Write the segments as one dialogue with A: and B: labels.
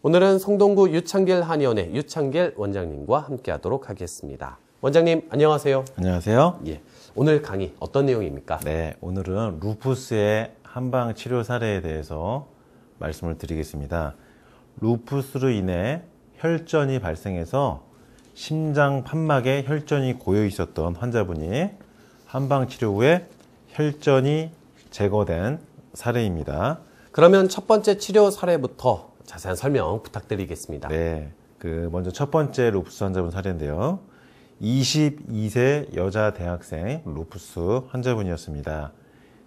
A: 오늘은 성동구 유창길 한의원의 유창길 원장님과 함께하도록 하겠습니다. 원장님 안녕하세요. 안녕하세요. 예, 오늘 강의 어떤 내용입니까? 네, 오늘은 루푸스의 한방 치료 사례에 대해서 말씀을 드리겠습니다. 루푸스로 인해 혈전이 발생해서 심장 판막에 혈전이 고여 있었던 환자분이 한방 치료 후에 혈전이 제거된 사례입니다. 그러면 첫 번째 치료 사례부터 자세한 설명 부탁드리겠습니다. 네. 그 먼저 첫 번째 루프스 환자분 사례인데요. 22세 여자 대학생 루프스 환자분이었습니다.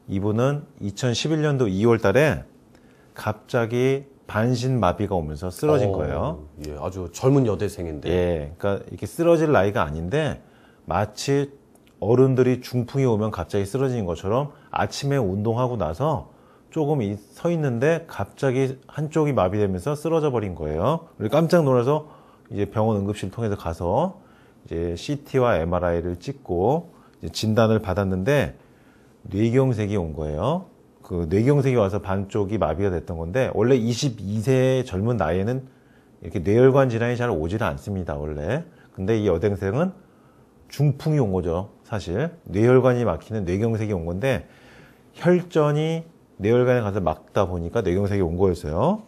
A: 이분은 2011년도 2월 달에 갑자기 반신 마비가 오면서 쓰러진 어, 거예요. 예, 아주 젊은 여대생인데. 예, 그러니까 이렇게 쓰러질 나이가 아닌데 마치 어른들이 중풍이 오면 갑자기 쓰러지는 것처럼 아침에 운동하고 나서 조금 서 있는데 갑자기 한쪽이 마비되면서 쓰러져 버린 거예요. 깜짝 놀라서 이제 병원 응급실 통해서 가서 이제 CT와 MRI를 찍고 진단을 받았는데 뇌경색이 온 거예요. 그 뇌경색이 와서 반쪽이 마비가 됐던 건데 원래 22세 젊은 나이에는 이렇게 뇌혈관 질환이 잘 오지를 않습니다. 원래. 근데 이여대생은 중풍이 온 거죠. 사실 뇌혈관이 막히는 뇌경색이 온 건데 혈전이 뇌혈관에 가서 막다 보니까 뇌경색이 온 거였어요.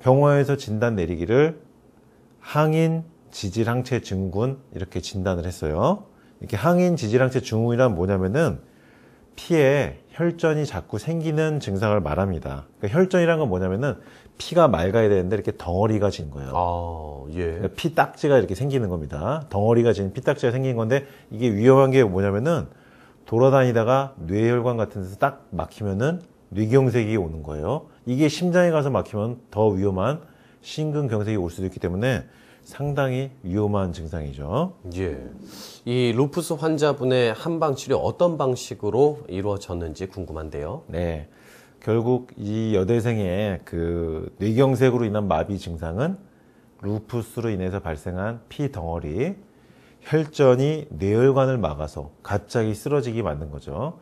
A: 병원에서 진단 내리기를 항인 지질항체 증군 이렇게 진단을 했어요. 이렇게 항인 지질항체 증후군이란 뭐냐면은 피에 혈전이 자꾸 생기는 증상을 말합니다. 그러니까 혈전이란 건 뭐냐면은 피가 맑아야 되는데 이렇게 덩어리가 진 거예요. 아, 예. 그러니까 피 딱지가 이렇게 생기는 겁니다. 덩어리가 진 피 딱지가 생긴 건데 이게 위험한 게 뭐냐면은 돌아다니다가 뇌혈관 같은 데서 딱 막히면은 뇌경색이 오는 거예요. 이게 심장에 가서 막히면 더 위험한 심근경색이 올 수도 있기 때문에 상당히 위험한 증상이죠. 예. 이 루푸스 환자분의 한방 치료 어떤 방식으로 이루어졌는지 궁금한데요. 네. 결국 이 여대생의 그 뇌경색으로 인한 마비 증상은 루푸스로 인해서 발생한 피 덩어리 혈전이 뇌혈관을 막아서 갑자기 쓰러지게 만든 거죠.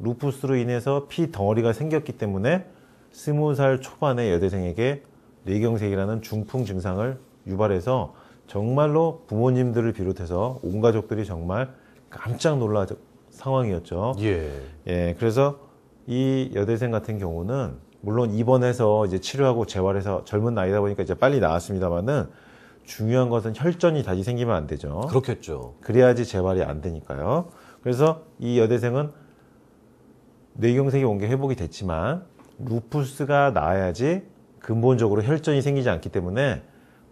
A: 루푸스로 인해서 피 덩어리가 생겼기 때문에 20살 초반의 여대생에게 뇌경색이라는 중풍 증상을 유발해서 정말로 부모님들을 비롯해서 온 가족들이 정말 깜짝 놀라 상황이었죠. 예. 예. 그래서 이 여대생 같은 경우는 물론 입원해서 이제 치료하고 재활해서 젊은 나이다 보니까 이제 빨리 나왔습니다만은 중요한 것은 혈전이 다시 생기면 안 되죠. 그렇겠죠. 그래야지 재발이안 되니까요. 그래서 이 여대생은 뇌경색이 온 게 회복이 됐지만 루푸스가 나아야지 근본적으로 혈전이 생기지 않기 때문에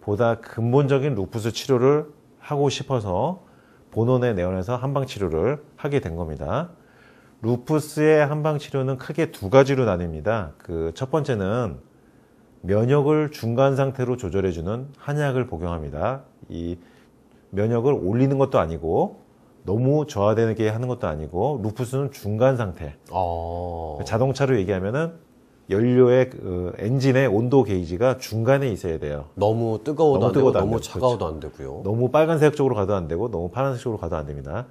A: 보다 근본적인 루푸스 치료를 하고 싶어서 본원에 내원해서 한방 치료를 하게 된 겁니다. 루푸스의 한방 치료는 크게 두 가지로 나뉩니다. 그 첫 번째는 면역을 중간 상태로 조절해주는 한약을 복용합니다. 이 면역을 올리는 것도 아니고 너무 저하되게 하는 것도 아니고 루프스는 중간 상태. 어... 자동차로 얘기하면은 연료의 그 엔진의 온도 게이지가 중간에 있어야 돼요. 너무 뜨거워도 너무 안 되고, 너무 차가워도 그렇죠. 안 되고요. 너무 빨간색 쪽으로 가도 안 되고, 너무 파란색 쪽으로 가도 안 됩니다.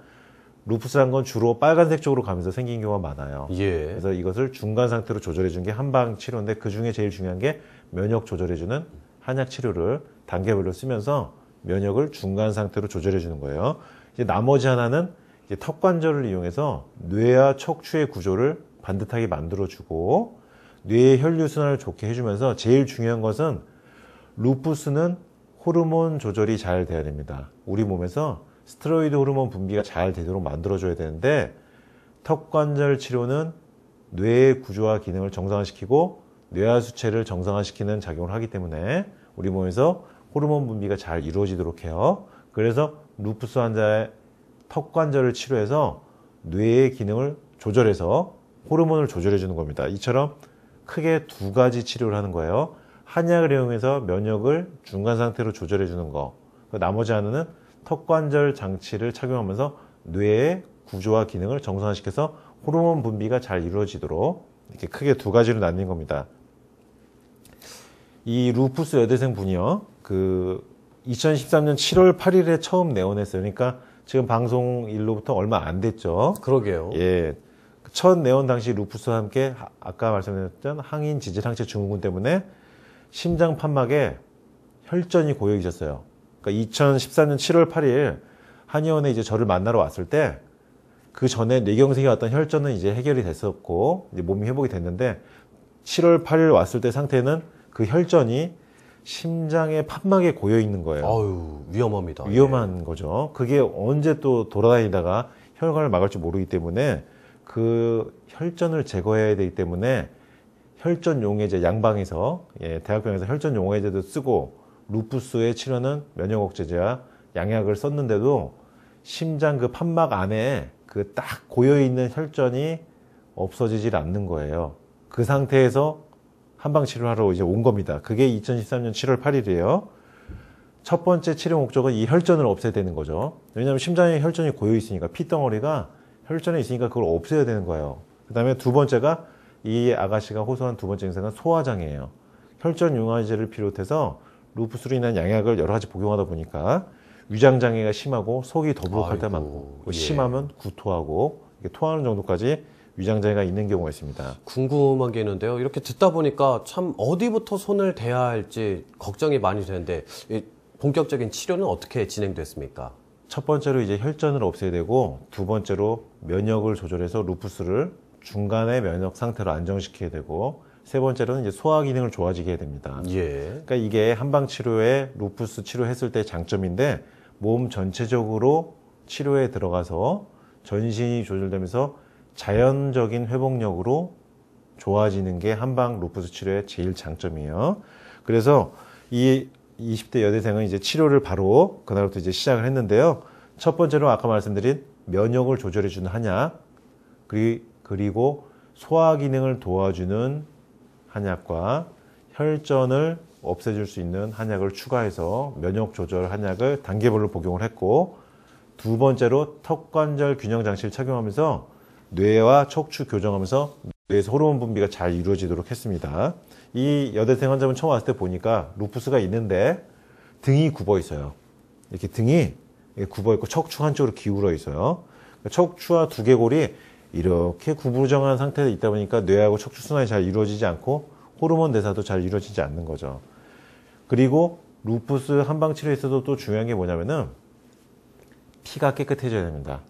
A: 루프스란건 주로 빨간색 쪽으로 가면서 생긴 경우가 많아요. 예. 그래서 이것을 중간 상태로 조절해 준게 한방 치료인데 그 중에 제일 중요한 게 면역 조절해주는 한약 치료를 단계별로 쓰면서 면역을 중간 상태로 조절해주는 거예요. 이제 나머지 하나는 이제 턱 관절을 이용해서 뇌와 척추의 구조를 반듯하게 만들어주고 뇌의 혈류순환을 좋게 해주면서 제일 중요한 것은 루푸스는 호르몬 조절이 잘 돼야 됩니다. 우리 몸에서 스테로이드 호르몬 분비가 잘 되도록 만들어줘야 되는데 턱관절 치료는 뇌의 구조와 기능을 정상화시키고 뇌하수체를 정상화시키는 작용을 하기 때문에 우리 몸에서 호르몬 분비가 잘 이루어지도록 해요. 그래서 루프스 환자의 턱 관절을 치료해서 뇌의 기능을 조절해서 호르몬을 조절해 주는 겁니다. 이처럼 크게 두 가지 치료를 하는 거예요. 한약을 이용해서 면역을 중간 상태로 조절해 주는 거. 그 나머지 하나는 턱 관절 장치를 착용하면서 뇌의 구조와 기능을 정상화시켜서 호르몬 분비가 잘 이루어지도록 이렇게 크게 두 가지로 나뉜 겁니다. 이 루푸스 여대생 분이요. 그 2013년 7월 8일에 처음 내원했어요. 그러니까 지금 방송 일로부터 얼마 안 됐죠. 그러게요. 예. 첫 내원 당시 루푸스와 함께 아까 말씀드렸던 항인 지질항체 증후군 때문에 심장 판막에 혈전이 고여 있었어요. 그러니까 2013년 7월 8일 한의원에 이제 저를 만나러 왔을 때 그 전에 뇌경색이 왔던 혈전은 이제 해결이 됐었고 이제 몸이 회복이 됐는데 7월 8일 왔을 때 상태는 그 혈전이 심장의 판막에 고여 있는 거예요. 아유, 위험합니다. 위험한 예. 거죠. 그게 언제 또 돌아다니다가 혈관을 막을지 모르기 때문에 그 혈전을 제거해야 되기 때문에 혈전 용해제 양방에서 예, 대학병에서 혈전 용해제도 쓰고 루푸스에 치료는 면역 억제제와 양약을 썼는데도 심장 그 판막 안에 그 딱 고여 있는 혈전이 없어지질 않는 거예요. 그 상태에서 한방 치료하러 이제 온 겁니다. 그게 2013년 7월 8일이에요. 첫 번째 치료 목적은 이 혈전을 없애야 되는 거죠. 왜냐하면 심장에 혈전이 고여 있으니까 피덩어리가 혈전에 있으니까 그걸 없애야 되는 거예요. 그 다음에 두 번째가 이 아가씨가 호소한 두 번째 증상은 소화장애예요. 혈전 융화제를 비롯해서 루프스로 인한 양약을 여러 가지 복용하다 보니까 위장 장애가 심하고 속이 더부룩할 때 많고 뭐 예. 심하면 구토하고 토하는 정도까지 위장장애가 있는 경우가 있습니다. 궁금한 게 있는데요. 이렇게 듣다 보니까 참 어디부터 손을 대야 할지 걱정이 많이 되는데 본격적인 치료는 어떻게 진행됐습니까? 첫 번째로 이제 혈전을 없애야 되고 두 번째로 면역을 조절해서 루푸스를 중간의 면역 상태로 안정시켜야 되고 세 번째로는 이제 소화 기능을 좋아지게 해야 됩니다. 예. 그러니까 이게 한방 치료에 루푸스 치료했을 때 장점인데 몸 전체적으로 치료에 들어가서 전신이 조절되면서 자연적인 회복력으로 좋아지는 게 한방 루프스 치료의 제일 장점이에요. 그래서 이 20대 여대생은 이제 치료를 바로 그날부터 이제 시작을 했는데요. 첫 번째로 아까 말씀드린 면역을 조절해 주는 한약, 그리고 소화 기능을 도와주는 한약과 혈전을 없애줄 수 있는 한약을 추가해서 면역 조절 한약을 단계별로 복용을 했고 두 번째로 턱관절 균형 장치를 착용하면서 뇌와 척추 교정하면서 뇌에서 호르몬 분비가 잘 이루어지도록 했습니다. 이 여대생 환자분 처음 왔을 때 보니까 루푸스가 있는데 등이 굽어 있어요. 이렇게 등이 굽어 있고 척추 한쪽으로 기울어 있어요. 그러니까 척추와 두개골이 이렇게 구부정한 상태에 있다 보니까 뇌하고 척추 순환이 잘 이루어지지 않고 호르몬 대사도 잘 이루어지지 않는 거죠. 그리고 루푸스 한방 치료에 있어서 또 중요한 게 뭐냐면은 피가 깨끗해져야 됩니다.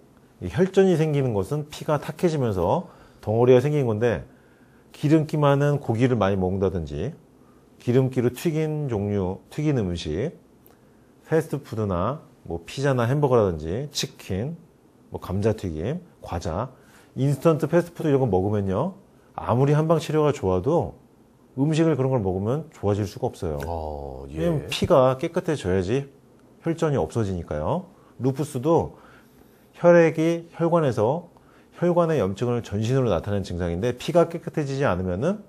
A: 혈전이 생기는 것은 피가 탁해지면서 덩어리가 생긴 건데 기름기 많은 고기를 많이 먹는다든지 기름기로 튀긴 종류, 튀긴 음식, 패스트푸드나 뭐 피자나 햄버거라든지 치킨, 뭐 감자튀김, 과자, 인스턴트 패스트푸드 이런 거 먹으면요. 아무리 한방 치료가 좋아도 음식을 그런 걸 먹으면 좋아질 수가 없어요. 어, 예. 피가 깨끗해져야지 혈전이 없어지니까요. 루푸스도 혈액이 혈관에서 혈관의 염증을 전신으로 나타내는 증상인데 피가 깨끗해지지 않으면은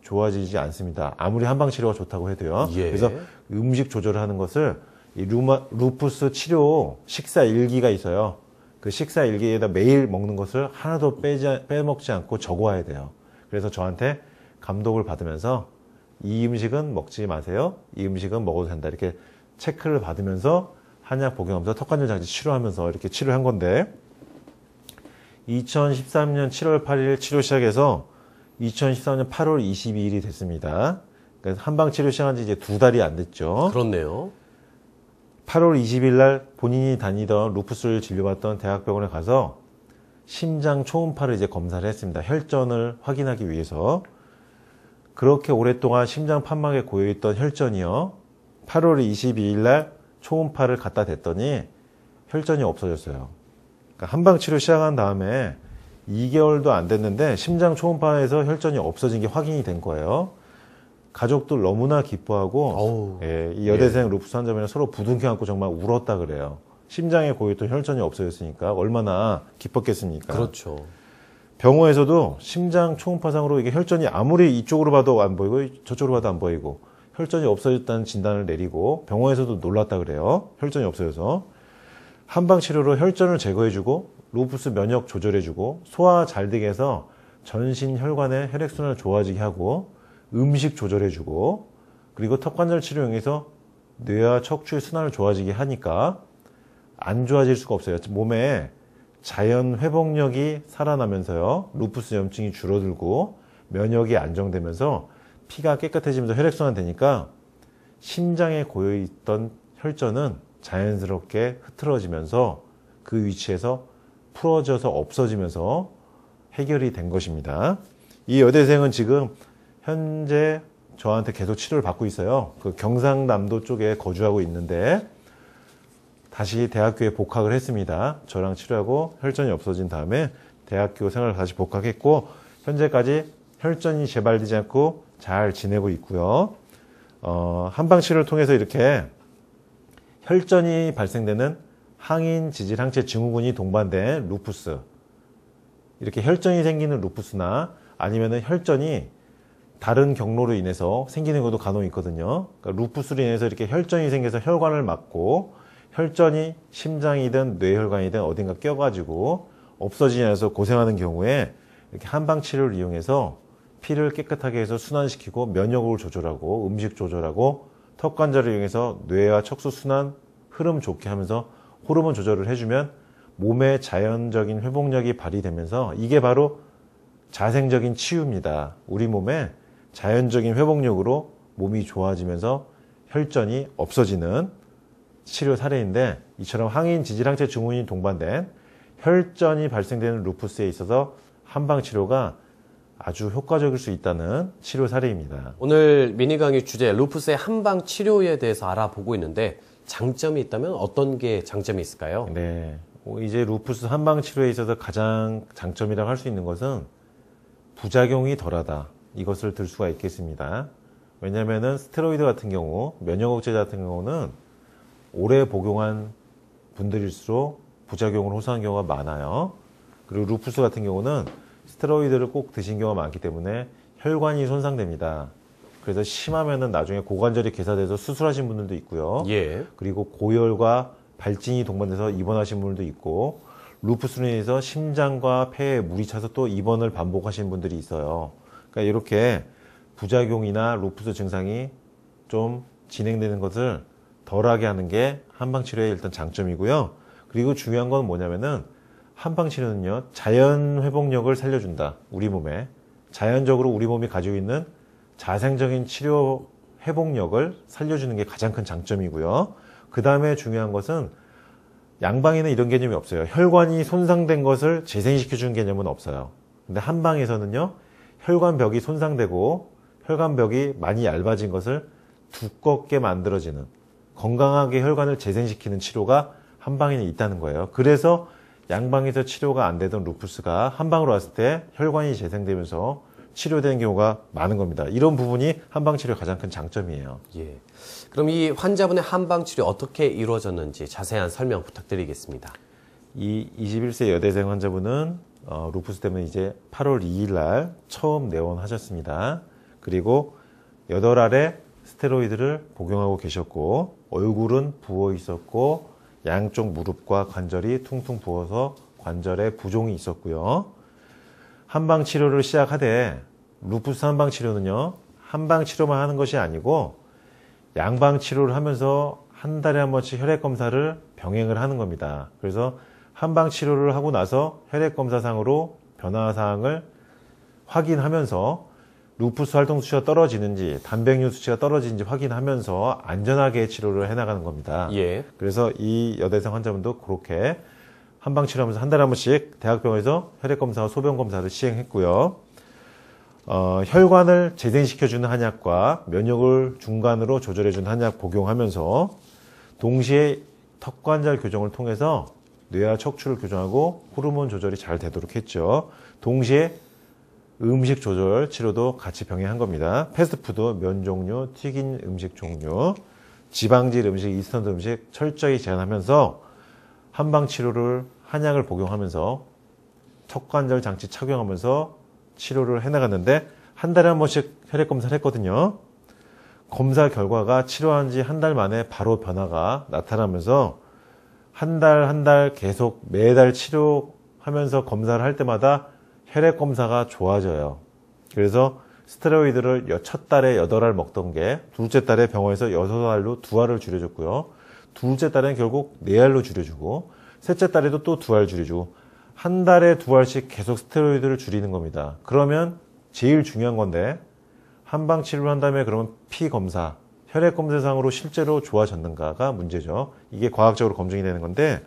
A: 좋아지지 않습니다. 아무리 한방 치료가 좋다고 해도요. 예. 그래서 음식 조절을 하는 것을 이 루마, 루푸스 치료 식사 일기가 있어요. 그 식사 일기에다 매일 먹는 것을 하나도 빼지, 빼먹지 않고 적어야 와 돼요. 그래서 저한테 감독을 받으면서 이 음식은 먹지 마세요. 이 음식은 먹어도 된다. 이렇게 체크를 받으면서 한약 복용하면서 턱관절 장치 치료하면서 이렇게 치료한 건데 2013년 7월 8일 치료 시작해서 2013년 8월 22일이 됐습니다. 그러니까 한방 치료 시작한 지 이제 두 달이 안 됐죠. 그렇네요. 8월 20일 날 본인이 다니던 루프스를 진료받던 대학병원에 가서 심장 초음파를 이제 검사를 했습니다. 혈전을 확인하기 위해서. 그렇게 오랫동안 심장 판막에 고여있던 혈전이요. 8월 22일 날 초음파를 갖다 댔더니 혈전이 없어졌어요. 그러니까 한방 치료 시작한 다음에 2개월도 안 됐는데 심장 초음파에서 혈전이 없어진 게 확인이 된 거예요. 가족들 너무나 기뻐하고 예, 이 여대생 예. 루프스 환자분이 서로 부둥켜 안고 정말 울었다 그래요. 심장에 고의또 혈전이 없어졌으니까 얼마나 기뻤겠습니까? 그렇죠. 병원에서도 심장 초음파상으로 이게 혈전이 아무리 이쪽으로 봐도 안 보이고 저쪽으로 봐도 안 보이고 혈전이 없어졌다는 진단을 내리고 병원에서도 놀랐다 그래요. 혈전이 없어져서 한방 치료로 혈전을 제거해주고 로프스 면역 조절해주고 소화 잘 되게 해서 전신 혈관의 혈액순환을 좋아지게 하고 음식 조절해주고 그리고 턱관절 치료용에서 뇌와 척추의 순환을 좋아지게 하니까 안 좋아질 수가 없어요. 몸에 자연 회복력이 살아나면서요. 루푸스 염증이 줄어들고 면역이 안정되면서 피가 깨끗해지면서 혈액순환 되니까 심장에 고여있던 혈전은 자연스럽게 흐트러지면서 그 위치에서 풀어져서 없어지면서 해결이 된 것입니다. 이 여대생은 지금 현재 저한테 계속 치료를 받고 있어요. 그 경상남도 쪽에 거주하고 있는데 다시 대학교에 복학을 했습니다. 저랑 치료하고 혈전이 없어진 다음에 대학교 생활을 다시 복학했고 현재까지 혈전이 재발되지 않고 잘 지내고 있고요. 어, 한방치료를 통해서 이렇게 혈전이 발생되는 항인 지질 항체 증후군이 동반된 루푸스 이렇게 혈전이 생기는 루푸스나 아니면은 혈전이 다른 경로로 인해서 생기는 것도 간혹 있거든요. 그러니까 루푸스로 인해서 이렇게 혈전이 생겨서 혈관을 막고 혈전이 심장이든 뇌혈관이든 어딘가 껴가지고 없어지면서 고생하는 경우에 이렇게 한방 치료를 이용해서 피를 깨끗하게 해서 순환시키고 면역을 조절하고 음식 조절하고 턱 관절을 이용해서 뇌와 척수 순환 흐름 좋게 하면서 호르몬 조절을 해주면 몸의 자연적인 회복력이 발휘되면서 이게 바로 자생적인 치유입니다. 우리 몸에 자연적인 회복력으로 몸이 좋아지면서 혈전이 없어지는 치료 사례인데 이처럼 항인 지질항체 증후군이 동반된 혈전이 발생되는 루푸스에 있어서 한방 치료가 아주 효과적일 수 있다는 치료 사례입니다. 오늘 미니 강의 주제 루푸스의 한방 치료에 대해서 알아보고 있는데 장점이 있다면 어떤 게 장점이 있을까요? 네. 어, 이제 루푸스 한방 치료에 있어서 가장 장점이라고 할 수 있는 것은 부작용이 덜하다. 이것을 들 수가 있겠습니다. 왜냐면은 스테로이드 같은 경우, 면역 억제제 같은 경우는 오래 복용한 분들일수록 부작용을 호소한 경우가 많아요. 그리고 루푸스 같은 경우는 스테로이드를 꼭 드신 경우가 많기 때문에 혈관이 손상됩니다. 그래서 심하면은 나중에 고관절이 괴사돼서 수술하신 분들도 있고요. 예. 그리고 고열과 발진이 동반돼서 입원하신 분들도 있고 루프스로 인해서 심장과 폐에 물이 차서 또 입원을 반복하신 분들이 있어요. 그러니까 이렇게 부작용이나 루프스 증상이 좀 진행되는 것을 덜하게 하는 게 한방 치료의 일단 장점이고요. 그리고 중요한 건 뭐냐면은 한방치료는요, 자연 회복력을 살려준다. 우리 몸에. 자연적으로 우리 몸이 가지고 있는 자생적인 치료 회복력을 살려주는 게 가장 큰 장점이고요. 그 다음에 중요한 것은 양방에는 이런 개념이 없어요. 혈관이 손상된 것을 재생시켜주는 개념은 없어요. 근데 한방에서는요, 혈관벽이 손상되고 혈관벽이 많이 얇아진 것을 두껍게 만들어지는 건강하게 혈관을 재생시키는 치료가 한방에는 있다는 거예요. 그래서 양방에서 치료가 안 되던 루푸스가 한방으로 왔을 때 혈관이 재생되면서 치료되는 경우가 많은 겁니다. 이런 부분이 한방 치료의 가장 큰 장점이에요. 예. 그럼 이 환자분의 한방 치료 어떻게 이루어졌는지 자세한 설명 부탁드리겠습니다. 이 21세 여대생 환자분은 어, 루푸스 때문에 이제 8월 2일 날 처음 내원하셨습니다. 그리고 8알의 스테로이드를 복용하고 계셨고 얼굴은 부어 있었고 양쪽 무릎과 관절이 퉁퉁 부어서 관절에 부종이 있었고요. 한방 치료를 시작하되 루프스 한방 치료는요. 한방 치료만 하는 것이 아니고 양방 치료를 하면서 한 달에 한 번씩 혈액 검사를 병행을 하는 겁니다. 그래서 한방 치료를 하고 나서 혈액 검사상으로 변화 사항을 확인하면서 루프스 활동 수치가 떨어지는지 단백뇨 수치가 떨어지는지 확인하면서 안전하게 치료를 해나가는 겁니다. 예. 그래서 이 여대생 환자분도 그렇게 한방 치료하면서 한 달에 한 번씩 대학병원에서 혈액 검사와 소변 검사를 시행했고요. 어, 혈관을 재생시켜주는 한약과 면역을 중간으로 조절해주는 한약 복용하면서 동시에 턱관절 교정을 통해서 뇌와 척추를 교정하고 호르몬 조절이 잘 되도록 했죠. 동시에 음식 조절 치료도 같이 병행한 겁니다. 패스트푸드, 면 종류, 튀긴 음식 종류, 지방질 음식, 인스턴트 음식 철저히 제한하면서 한방 치료를 한약을 복용하면서 턱관절 장치 착용하면서 치료를 해나갔는데 한 달에 한 번씩 혈액 검사를 했거든요. 검사 결과가 치료한 지 한 달 만에 바로 변화가 나타나면서 한 달 한달 한달 계속 매달 치료하면서 검사를 할 때마다 혈액 검사가 좋아져요. 그래서 스테로이드를 첫 달에 8알 먹던 게 둘째 달에 병원에서 6알로 2알을 줄여줬고요. 둘째 달엔 결국 4알로 줄여주고 셋째 달에도 또 2알 줄여주고 한 달에 2알씩 계속 스테로이드를 줄이는 겁니다. 그러면 제일 중요한 건데 한방 치료를 한 다음에 그러면 피 검사, 혈액 검사상으로 실제로 좋아졌는가가 문제죠. 이게 과학적으로 검증이 되는 건데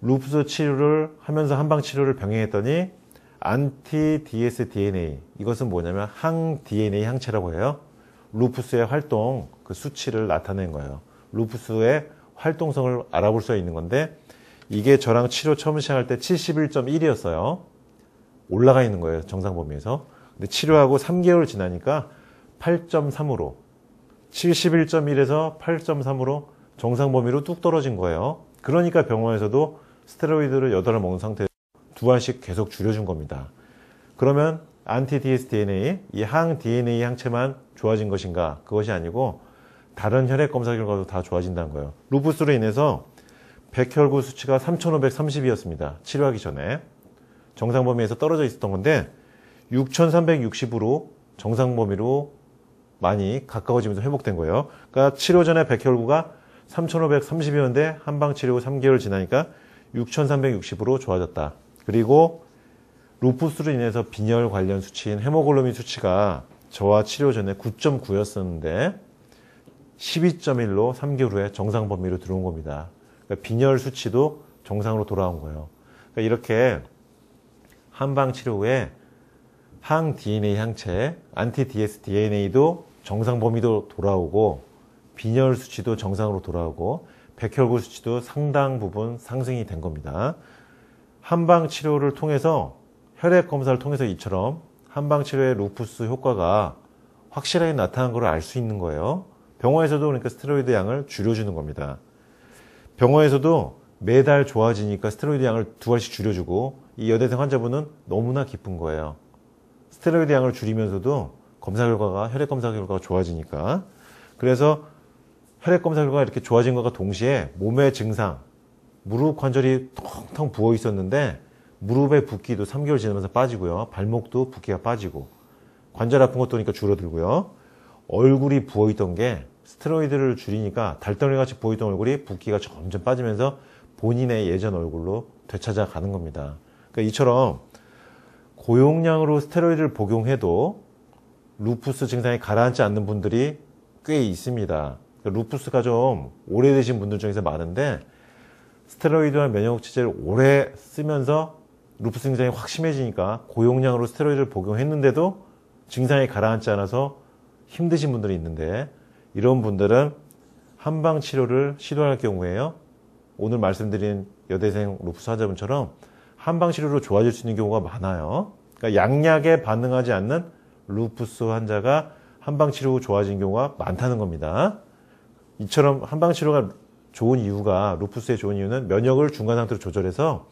A: 루프스 치료를 하면서 한방 치료를 병행했더니 안티 dsDNA 이것은 뭐냐면 항 DNA 항체라고 해요. 루프스의 활동 그 수치를 나타낸 거예요. 루프스의 활동성을 알아볼 수 있는 건데 이게 저랑 치료 처음 시작할 때 71.1이었어요. 올라가 있는 거예요. 정상 범위에서. 근데 치료하고 3개월 지나니까 8.3으로 71.1에서 8.3으로 정상 범위로 뚝 떨어진 거예요. 그러니까 병원에서도 스테로이드를 8알 먹은 상태에서 두 알씩 계속 줄여준 겁니다. 그러면 안티 dsDNA, 이항 DNA 항체만 좋아진 것인가? 그것이 아니고 다른 혈액 검사 결과도 다 좋아진다는 거예요. 루푸스로 인해서 백혈구 수치가 3,530이었습니다. 치료하기 전에 정상 범위에서 떨어져 있었던 건데 6,360으로 정상 범위로 많이 가까워지면서 회복된 거예요. 그러니까 치료 전에 백혈구가 3,530이었는데 한방 치료 후 3개월 지나니까 6,360으로 좋아졌다. 그리고 루푸스로 인해서 빈혈 관련 수치인 헤모글로빈 수치가 저와 치료 전에 9.9였었는데 12.1로 3개월 후에 정상 범위로 들어온 겁니다. 그러니까 빈혈 수치도 정상으로 돌아온 거예요. 그러니까 이렇게 한방 치료 후에 항 DNA 항체, 안티 DS DNA도 정상 범위도 돌아오고 빈혈 수치도 정상으로 돌아오고 백혈구 수치도 상당 부분 상승이 된 겁니다. 한방 치료를 통해서 혈액 검사를 통해서 이처럼 한방 치료의 루푸스 효과가 확실하게 나타난 걸 알 수 있는 거예요. 병원에서도 그러니까 스테로이드 양을 줄여주는 겁니다. 병원에서도 매달 좋아지니까 스테로이드 양을 두 알씩 줄여주고 이 여대생 환자분은 너무나 기쁜 거예요. 스테로이드 양을 줄이면서도 검사 결과가 혈액 검사 결과가 좋아지니까 그래서 혈액 검사 결과가 이렇게 좋아진 것과 동시에 몸의 증상 무릎 관절이 텅텅 부어 있었는데 무릎의 붓기도 3개월 지나면서 빠지고요. 발목도 붓기가 빠지고 관절 아픈 것도 오니까 줄어들고요. 얼굴이 부어 있던 게 스테로이드를 줄이니까 달덩이같이 보이던 얼굴이 붓기가 점점 빠지면서 본인의 예전 얼굴로 되찾아가는 겁니다. 그러니까 이처럼 고용량으로 스테로이드를 복용해도 루푸스 증상이 가라앉지 않는 분들이 꽤 있습니다. 그러니까 루푸스가 좀 오래되신 분들 중에서 많은데 스테로이드와 면역 억제제를 오래 쓰면서 루프스 증상이 확 심해지니까 고용량으로 스테로이드를 복용했는데도 증상이 가라앉지 않아서 힘드신 분들이 있는데 이런 분들은 한방 치료를 시도할 경우에요. 오늘 말씀드린 여대생 루프스 환자분처럼 한방 치료로 좋아질 수 있는 경우가 많아요. 그러니까 양약에 반응하지 않는 루프스 환자가 한방 치료 로 좋아진 경우가 많다는 겁니다. 이처럼 한방 치료가 좋은 이유가 루푸스의 좋은 이유는 면역을 중간 상태로 조절해서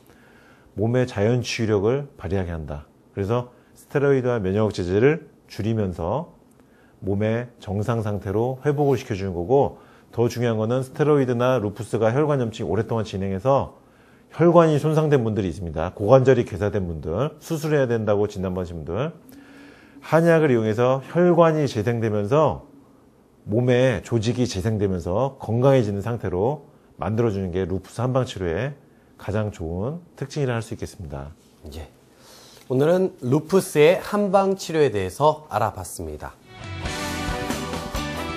A: 몸의 자연 치유력을 발휘하게 한다. 그래서 스테로이드와 면역 제제를 줄이면서 몸의 정상 상태로 회복을 시켜주는 거고 더 중요한 거는 스테로이드나 루푸스가 혈관염증이 오랫동안 진행해서 혈관이 손상된 분들이 있습니다. 고관절이 괴사된 분들, 수술해야 된다고 진단받으신 분들, 한약을 이용해서 혈관이 재생되면서 몸에 조직이 재생되면서 건강해지는 상태로 만들어주는 게 루푸스 한방 치료의 가장 좋은 특징이라 할 수 있겠습니다. 예. 오늘은 루푸스의 한방 치료에 대해서 알아봤습니다.